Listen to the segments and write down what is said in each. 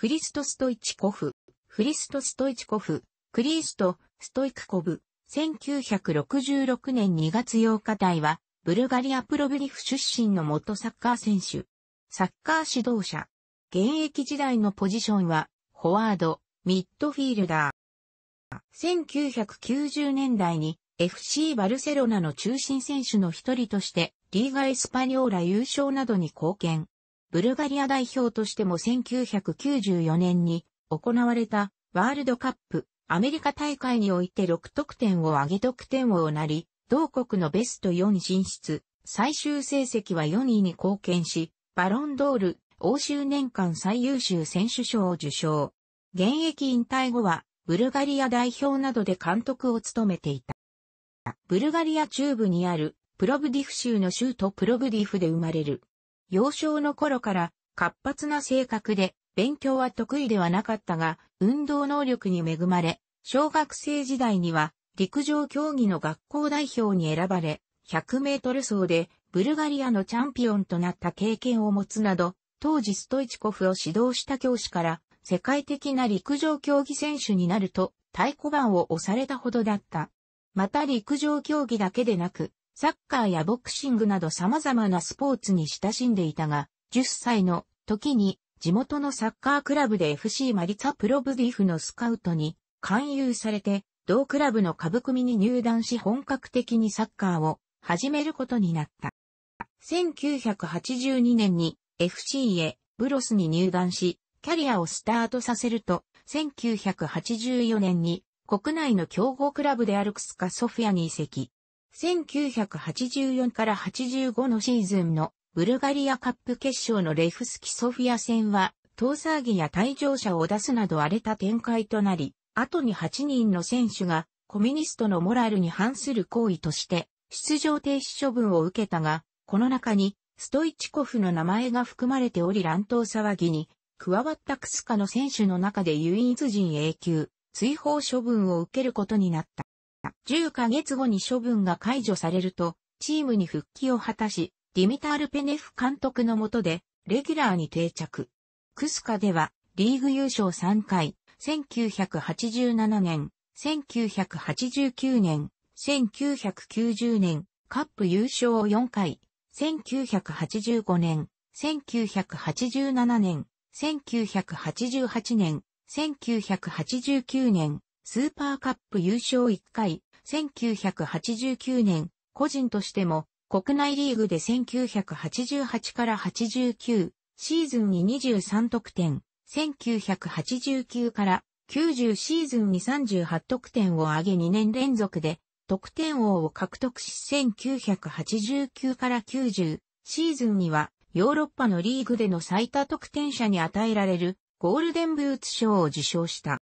クリスト・ストイチコフ、フリスト・ストイチコフ、クリースト・ストイクコブ、1966年2月8日台は、ブルガリア・プロブリフ出身の元サッカー選手、サッカー指導者、現役時代のポジションは、フォワード、ミッドフィールダー。1990年代に FC バルセロナの中心選手の一人として、リーガ・エスパニョーラ優勝などに貢献。ブルガリア代表としても1994年に行われたワールドカップアメリカ大会において6得点を挙げ得点王なり、同国のベスト4進出、最終成績は4位に貢献し、バロンドール、欧州年間最優秀選手賞を受賞。現役引退後は、ブルガリア代表などで監督を務めていた。ブルガリア中部にある、プロブディフ州の州都プロブディフで生まれる。幼少の頃から活発な性格で、勉強は得意ではなかったが、運動能力に恵まれ、小学生時代には陸上競技の学校代表に選ばれ、100メートル走でブルガリアのチャンピオンとなった経験を持つなど、当時ストイチコフを指導した教師から世界的な陸上競技選手になると太鼓判を押されたほどだった。また陸上競技だけでなく、サッカーやボクシングなど様々なスポーツに親しんでいたが、10歳の時に地元のサッカークラブで FC マリツァプロブディフのスカウトに勧誘されて、同クラブの株組に入団し本格的にサッカーを始めることになった。1982年に FC へブロスに入団し、キャリアをスタートさせると、1984年に国内の競合クラブであるクスカソフィアに移籍。1984から85のシーズンのブルガリアカップ決勝のレフスキソフィア戦は、遠騒ぎや退場者を出すなど荒れた展開となり、後に8人の選手がコミュニストのモラルに反する行為として出場停止処分を受けたが、この中にストイチコフの名前が含まれており乱闘騒ぎに加わったクスカの選手の中で唯一人永久追放処分を受けることになった。10ヶ月後に処分が解除されると、チームに復帰を果たし、ディミタール・ペネフ監督の下で、レギュラーに定着。クスカでは、リーグ優勝3回、1987年、1989年、1990年、カップ優勝を4回、1985年、1987年、1988年、1989年、スーパーカップ優勝1回、1989年、個人としても、国内リーグで1988から89シーズンに23得点、1989から90シーズンに38得点を上げ2年連続で得点王を獲得し1989から90シーズンにはヨーロッパのリーグでの最多得点者に与えられるゴールデンブーツ賞を受賞した。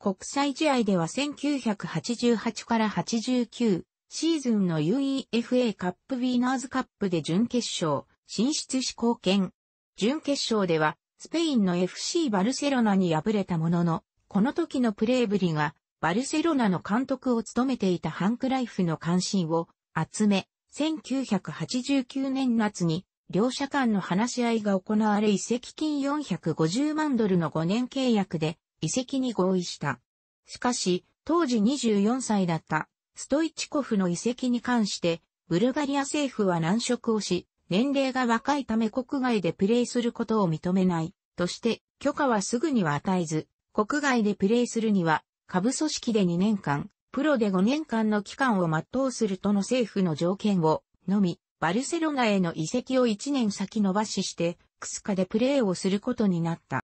国際試合では1988から89シーズンの UEFA カップウィーナーズカップで準決勝進出し貢献。準決勝ではスペインの FC バルセロナに敗れたものの、この時のプレーぶりがバルセロナの監督を務めていたハンクライフの関心を集め、1989年夏に両者間の話し合いが行われ移籍金450万ドルの5年契約で移籍に合意した。しかし、当時24歳だったストイチコフの移籍に関して、ブルガリア政府は難色をし、年齢が若いため国外でプレーすることを認めない、として、許可はすぐには与えず、国外でプレーするには、下部組織で2年間、プロで5年間の期間を全うするとの政府の条件を、のみ、バルセロナへの移籍を1年先延ばしして、クスカでプレーをすることになった。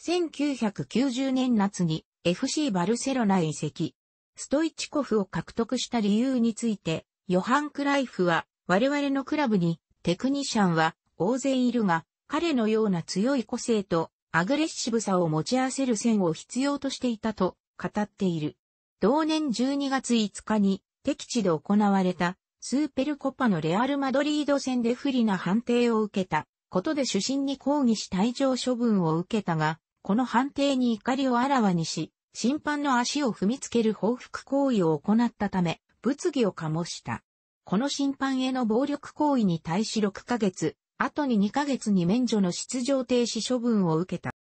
1990年夏に FC バルセロナ移籍。ストイチコフを獲得した理由について、ヨハン・クライフは、我々のクラブにテクニシャンは大勢いるが、彼のような強い個性とアグレッシブさを持ち合わせる線を必要としていたと語っている。同年12月5日に敵地で行われたスーペルコパのレアル・マドリード戦で不利な判定を受けたことで主審に抗議し退場処分を受けたが、この判定に怒りをあらわにし、審判の足を踏みつける報復行為を行ったため、物議を醸した。この審判への暴力行為に対し6ヶ月、後に2ヶ月に免除の出場停止処分を受けた。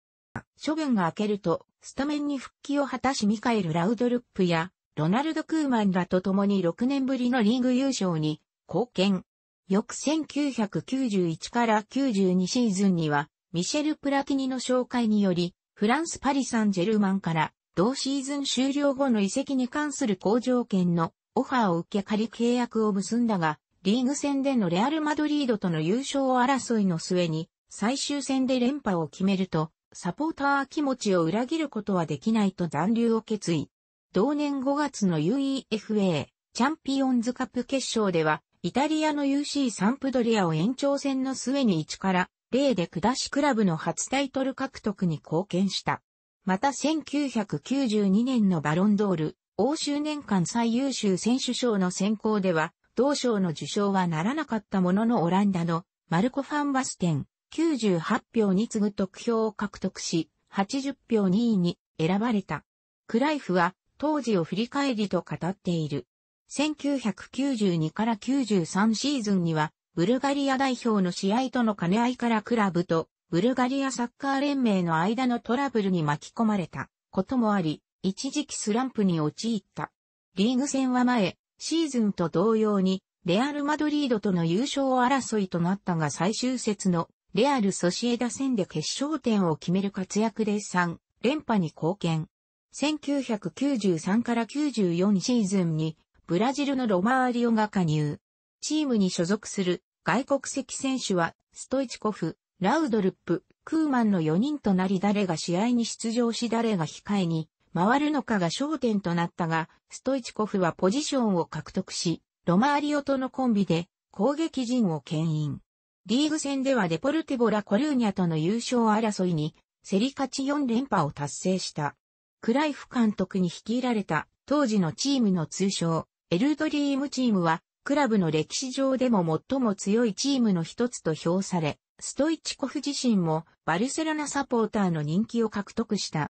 処分が明けると、スタメンに復帰を果たしミカエル・ラウドルップや、ロナルド・クーマンらと共に6年ぶりのリーグ優勝に貢献。翌1991から92シーズンには、ミシェル・プラティニの紹介により、フランス・パリ・サンジェルマンから、同シーズン終了後の移籍に関する好条件のオファーを受け仮契約を結んだが、リーグ戦でのレアル・マドリードとの優勝争いの末に、最終戦で連覇を決めると、サポーター気持ちを裏切ることはできないと残留を決意。同年5月の UEFA チャンピオンズカップ決勝では、イタリアの UC サンプドリアを延長戦の末に1から例で下しクラブの初タイトル獲得に貢献した。また1992年のバロンドール、欧州年間最優秀選手賞の選考では、同賞の受賞はならなかったもののオランダのマルコ・ファンバステン98票に次ぐ得票を獲得し、80票2位に選ばれた。クライフは当時を振り返りと語っている。1992から93シーズンにはブルガリア代表の試合との兼ね合いからクラブとブルガリアサッカー連盟の間のトラブルに巻き込まれたこともあり、一時期スランプに陥った。リーグ戦は前、シーズンと同様に、レアル・マドリードとの優勝争いとなったが最終節のレアル・ソシエダ戦で決勝点を決める活躍で3連覇に貢献。1993から94シーズンにブラジルのロマーリオが加入。チームに所属する外国籍選手は、ストイチコフ、ラウドルップ、クーマンの4人となり誰が試合に出場し誰が控えに回るのかが焦点となったが、ストイチコフはポジションを獲得し、ロマーリオとのコンビで攻撃陣を牽引。リーグ戦ではデポルテボラ・コルーニャとの優勝争いに、競り勝ち4連覇を達成した。クライフ監督に率いられた当時のチームの通称、エルドリームチームはクラブの歴史上でも最も強いチームの一つと評され、ストイチコフ自身もバルセロナサポーターの人気を獲得した。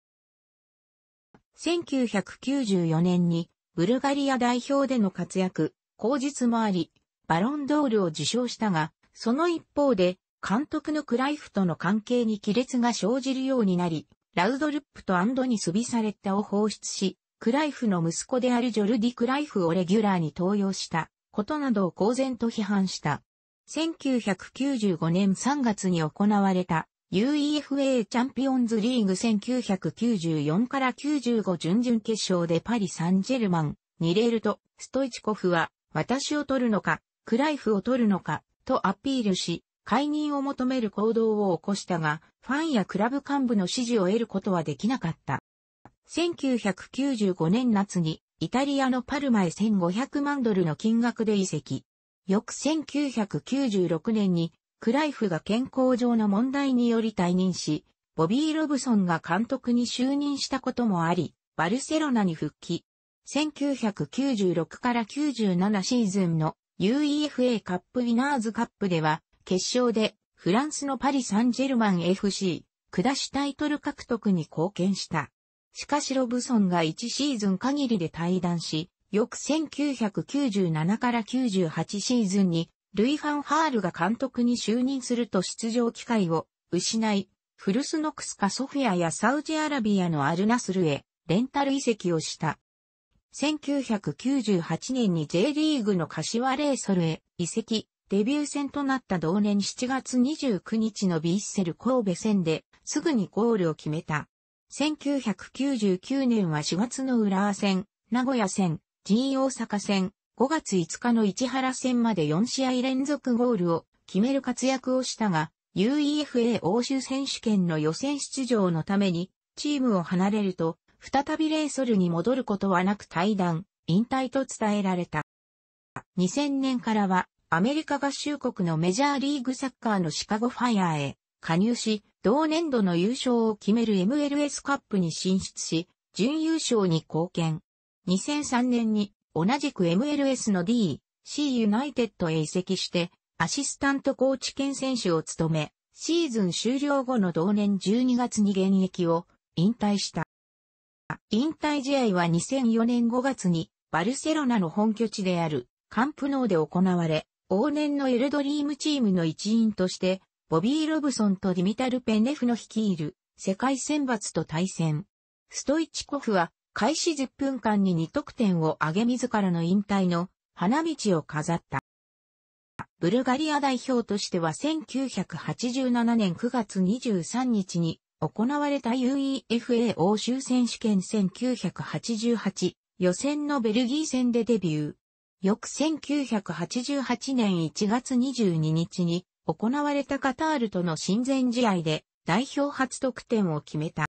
1994年にブルガリア代表での活躍、口実もあり、バロンドールを受賞したが、その一方で、監督のクライフとの関係に亀裂が生じるようになり、ラウドルップとアンドにスビサレッタを放出し、クライフの息子であるジョルディ・クライフをレギュラーに登用した。ことなどを公然と批判した。1995年3月に行われた UEFA チャンピオンズリーグ1994から95準々決勝でパリ・サンジェルマン、ニレールとストイチコフは私を取るのか、クライフを取るのかとアピールし、解任を求める行動を起こしたが、ファンやクラブ幹部の支持を得ることはできなかった。1995年夏にイタリアのパルマへ1500万ドルの金額で移籍。翌1996年に、クライフが健康上の問題により退任し、ボビー・ロブソンが監督に就任したこともあり、バルセロナに復帰。1996から97シーズンの UEFA カップウィナーズカップでは、決勝でフランスのパリ・サンジェルマン FC 下しタイトル獲得に貢献した。しかしロブソンが1シーズン限りで退団し、翌1997から98シーズンに、ルイ・ファンハールが監督に就任すると出場機会を失い、フルスノクスカソフィアやサウジアラビアのアルナスルへレンタル移籍をした。1998年に J リーグの柏レイソルへ移籍、デビュー戦となった同年7月29日のビッセル神戸戦ですぐにゴールを決めた。1999年は4月の浦和戦、名古屋戦、G 大阪戦、5月5日の市原戦まで4試合連続ゴールを決める活躍をしたが、UEFA 欧州選手権の予選出場のために、チームを離れると、再びレイソルに戻ることはなく退団、引退と伝えられた。2000年からは、アメリカ合衆国のメジャーリーグサッカーのシカゴファイアーへ加入し、同年度の優勝を決める MLS カップに進出し、準優勝に貢献。2003年に同じく MLS の D、C ユナイテッドへ移籍して、アシスタントコーチ兼選手を務め、シーズン終了後の同年12月に現役を引退した。引退試合は2004年5月にバルセロナの本拠地であるカンプノーで行われ、往年のエルドリームチームの一員としてボビー・ロブソンとディミタル・ペネフの率いる世界選抜と対戦。ストイチコフは開始10分間に2得点を挙げ自らの引退の花道を飾った。ブルガリア代表としては1987年9月23日に行われた UEFA 欧州選手権1988予選のベルギー戦でデビュー。翌1988年1月22日に行われたカタールとの親善試合で代表初得点を決めた。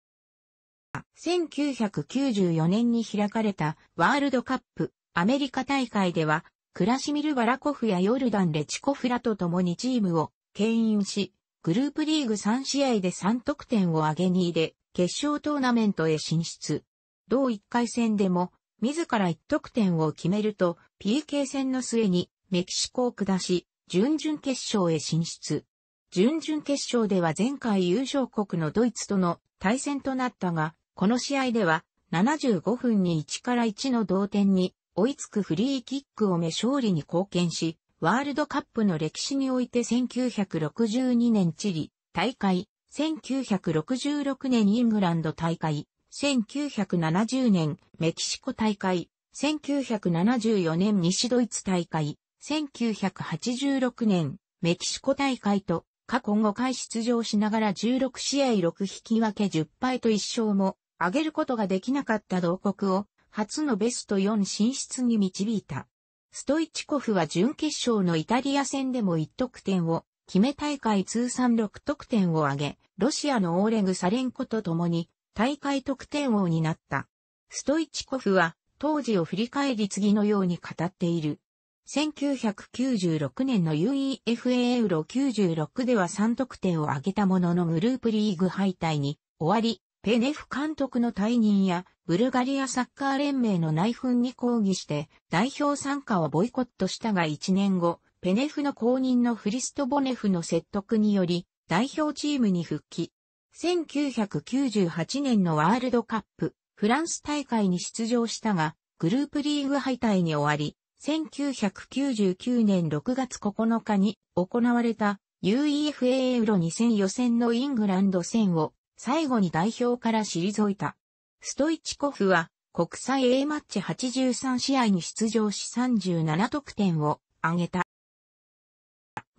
1994年に開かれたワールドカップアメリカ大会では、クラシミル・バラコフやヨルダン・レチコフらと共にチームを牽引し、グループリーグ3試合で3得点を挙げに入れ、決勝トーナメントへ進出。同1回戦でも、自ら1得点を決めると、PK 戦の末にメキシコを下し、準々決勝へ進出。準々決勝では前回優勝国のドイツとの対戦となったが、この試合では75分に1から1の同点に追いつくフリーキックを目勝利に貢献し、ワールドカップの歴史において1962年チリ大会、1966年イングランド大会、1970年メキシコ大会、1974年西ドイツ大会、1986年、メキシコ大会と過去5回出場しながら16試合6引き分け10敗と1勝も挙げることができなかった同国を初のベスト4進出に導いた。ストイチコフは準決勝のイタリア戦でも1得点を、決め大会通算6得点を挙げ、ロシアのオーレグ・サレンコと共に大会得点王になった。ストイチコフは当時を振り返り次のように語っている。1996年の UEFA ユーロ96では3得点を挙げたもののグループリーグ敗退に終わり、ペネフ監督の退任やブルガリアサッカー連盟の内紛に抗議して代表参加をボイコットしたが1年後、ペネフの公認のフリストボネフの説得により代表チームに復帰。1998年のワールドカップフランス大会に出場したがグループリーグ敗退に終わり、1999年6月9日に行われた UEFA u ロ2000予選のイングランド戦を最後に代表から退いた。ストイチコフは国際 A マッチ83試合に出場し37得点を挙げた。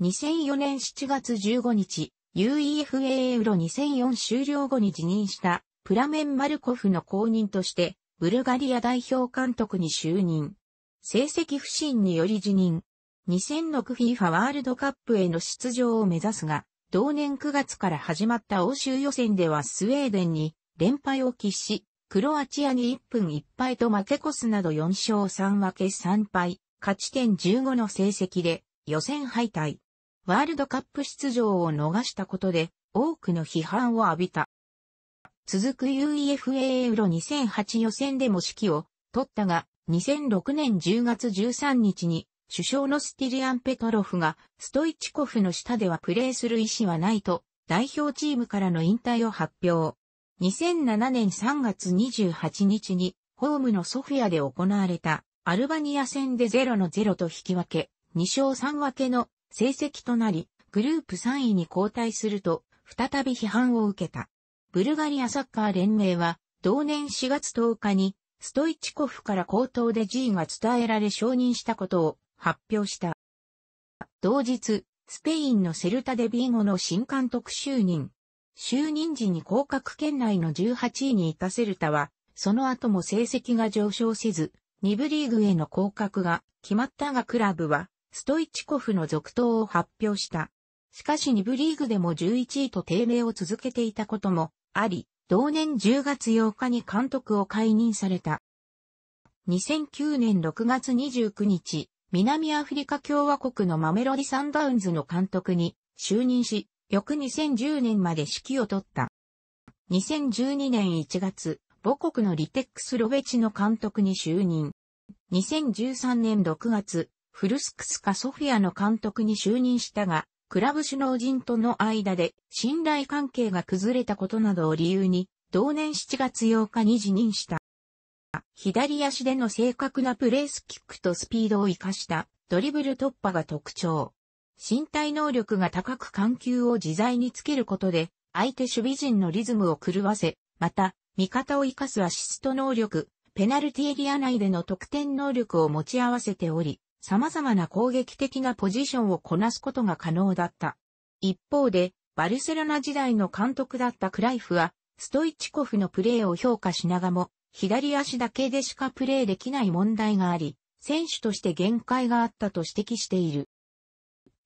2004年7月15日、UEFA u ロ2004終了後に辞任したプラメン・マルコフの後任として、ブルガリア代表監督に就任。成績不振により辞任。2006 FIFA ワールドカップへの出場を目指すが、同年9月から始まった欧州予選ではスウェーデンに連敗を喫し、クロアチアに1分1敗と負け越すなど4勝3分け3敗、勝ち点15の成績で予選敗退。ワールドカップ出場を逃したことで多くの批判を浴びた。続く UEFA ウロ2008予選でも指揮を取ったが、2006年10月13日に、首相のスティリアン・ペトロフが、ストイチコフの下ではプレーする意思はないと、代表チームからの引退を発表。2007年3月28日に、ホームのソフィアで行われた、アルバニア戦で0の0と引き分け、2勝3分けの成績となり、グループ3位に交代すると、再び批判を受けた。ブルガリアサッカー連盟は、同年4月10日に、ストイチコフから口頭で G が伝えられ承認したことを発表した。同日、スペインのセルタデビーゴの新監督就任。就任時に降格圏内の18位にいたセルタは、その後も成績が上昇せず、2部リーグへの降格が決まったがクラブは、ストイチコフの続投を発表した。しかし2部リーグでも11位と低迷を続けていたこともあり、同年10月8日に監督を解任された。2009年6月29日、南アフリカ共和国のマメロディ・サンダウンズの監督に就任し、翌2010年まで指揮を取った。2012年1月、母国のリテックス・ロベチの監督に就任。2013年6月、フルスクスカ・ソフィアの監督に就任したが、クラブ首脳陣との間で信頼関係が崩れたことなどを理由に、同年7月8日に辞任した。左足での正確なプレースキックとスピードを生かしたドリブル突破が特徴。身体能力が高く緩急を自在につけることで、相手守備陣のリズムを狂わせ、また、味方を生かすアシスト能力、ペナルティエリア内での得点能力を持ち合わせており、様々な攻撃的なポジションをこなすことが可能だった。一方で、バルセロナ時代の監督だったクライフは、ストイチコフのプレーを評価しながらも、左足だけでしかプレーできない問題があり、選手として限界があったと指摘している。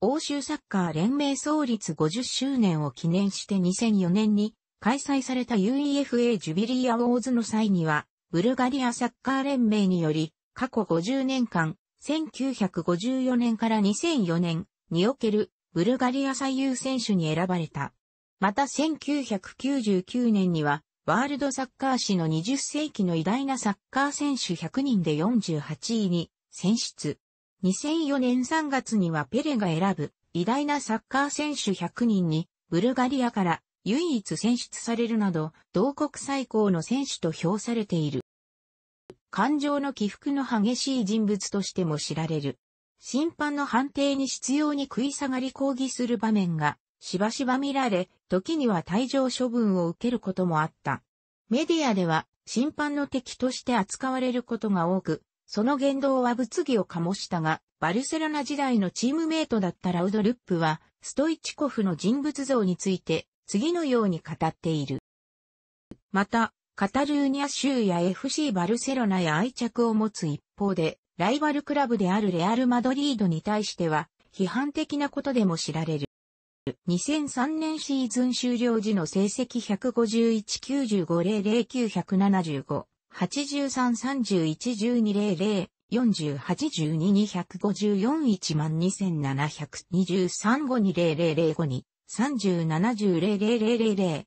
欧州サッカー連盟創立50周年を記念して2004年に開催された UEFA ジュビリーアウォーズの際には、ブルガリアサッカー連盟により、過去50年間、1954年から2004年におけるブルガリア最優選手に選ばれた。また1999年にはワールドサッカー史の20世紀の偉大なサッカー選手100人で48位に選出。2004年3月にはペレが選ぶ偉大なサッカー選手100人にブルガリアから唯一選出されるなど同国最高の選手と評されている。感情の起伏の激しい人物としても知られる。審判の判定に執拗に食い下がり抗議する場面がしばしば見られ、時には退場処分を受けることもあった。メディアでは審判の敵として扱われることが多く、その言動は物議を醸したが、バルセロナ時代のチームメイトだったラウドルップは、ストイチコフの人物像について、次のように語っている。また、カタルーニャ州や FC バルセロナや愛着を持つ一方で、ライバルクラブであるレアル・マドリードに対しては、批判的なことでも知られる。2003年シーズン終了時の成績1 5 5 0 9 7 5 0 9 7 3 3 1 1 2 0 0 4 8 1 2 2 5 4 1 2 7 2 0 7 3 5 2 0 0 0 0 5 2 37100000